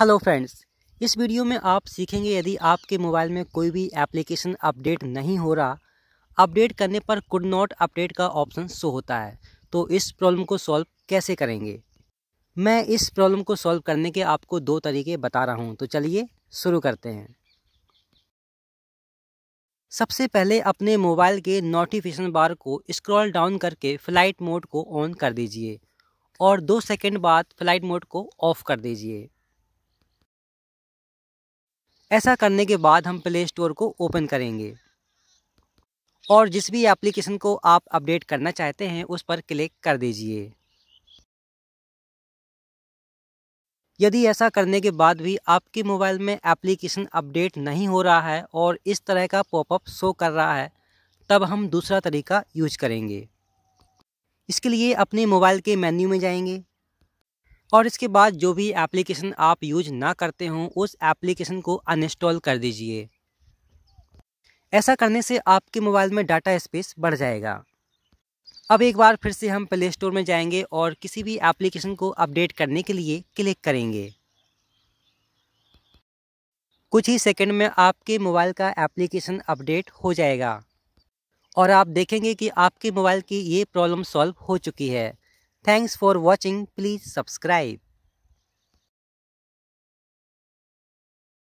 Hello friends इस video में आप सीखेंगे यदि आपके मोबाइल में कोई भी एप्लीकेशन अपडेट नहीं हो रहा अपडेट करने पर कुड नॉट अपडेट का ऑप्शन शो होता है तो इस प्रॉब्लम को सॉल्व कैसे करेंगे मैं इस प्रॉब्लम को सॉल्व करने के आपको दो तरीके बता रहा हूँ तो चलिए शुरू करते हैं सबसे पहले अपने मोबाइल के नोटिफिकेशन बार को स्क्रॉल डाउन करके फ़्लाइट मोड को ऑन कर दीजिए और दो सेकेंड बाद फ़्लाइट मोड को ऑफ़ कर दीजिए ऐसा करने के बाद हम प्ले स्टोर को ओपन करेंगे और जिस भी एप्लीकेशन को आप अपडेट करना चाहते हैं उस पर क्लिक कर दीजिए यदि ऐसा करने के बाद भी आपके मोबाइल में एप्लीकेशन अपडेट नहीं हो रहा है और इस तरह का पॉपअप शो कर रहा है तब हम दूसरा तरीका यूज करेंगे इसके लिए अपने मोबाइल के मेन्यू में जाएंगे और इसके बाद जो भी एप्लीकेशन आप यूज ना करते हों उस एप्लीकेशन को अनइंस्टॉल कर दीजिए ऐसा करने से आपके मोबाइल में डाटा स्पेस बढ़ जाएगा अब एक बार फिर से हम प्ले स्टोर में जाएंगे और किसी भी एप्लीकेशन को अपडेट करने के लिए क्लिक करेंगे कुछ ही सेकंड में आपके मोबाइल का एप्लीकेशन अपडेट हो जाएगा और आप देखेंगे कि आपके मोबाइल की ये प्रॉब्लम सॉल्व हो चुकी है Thanks for watching. Please subscribe.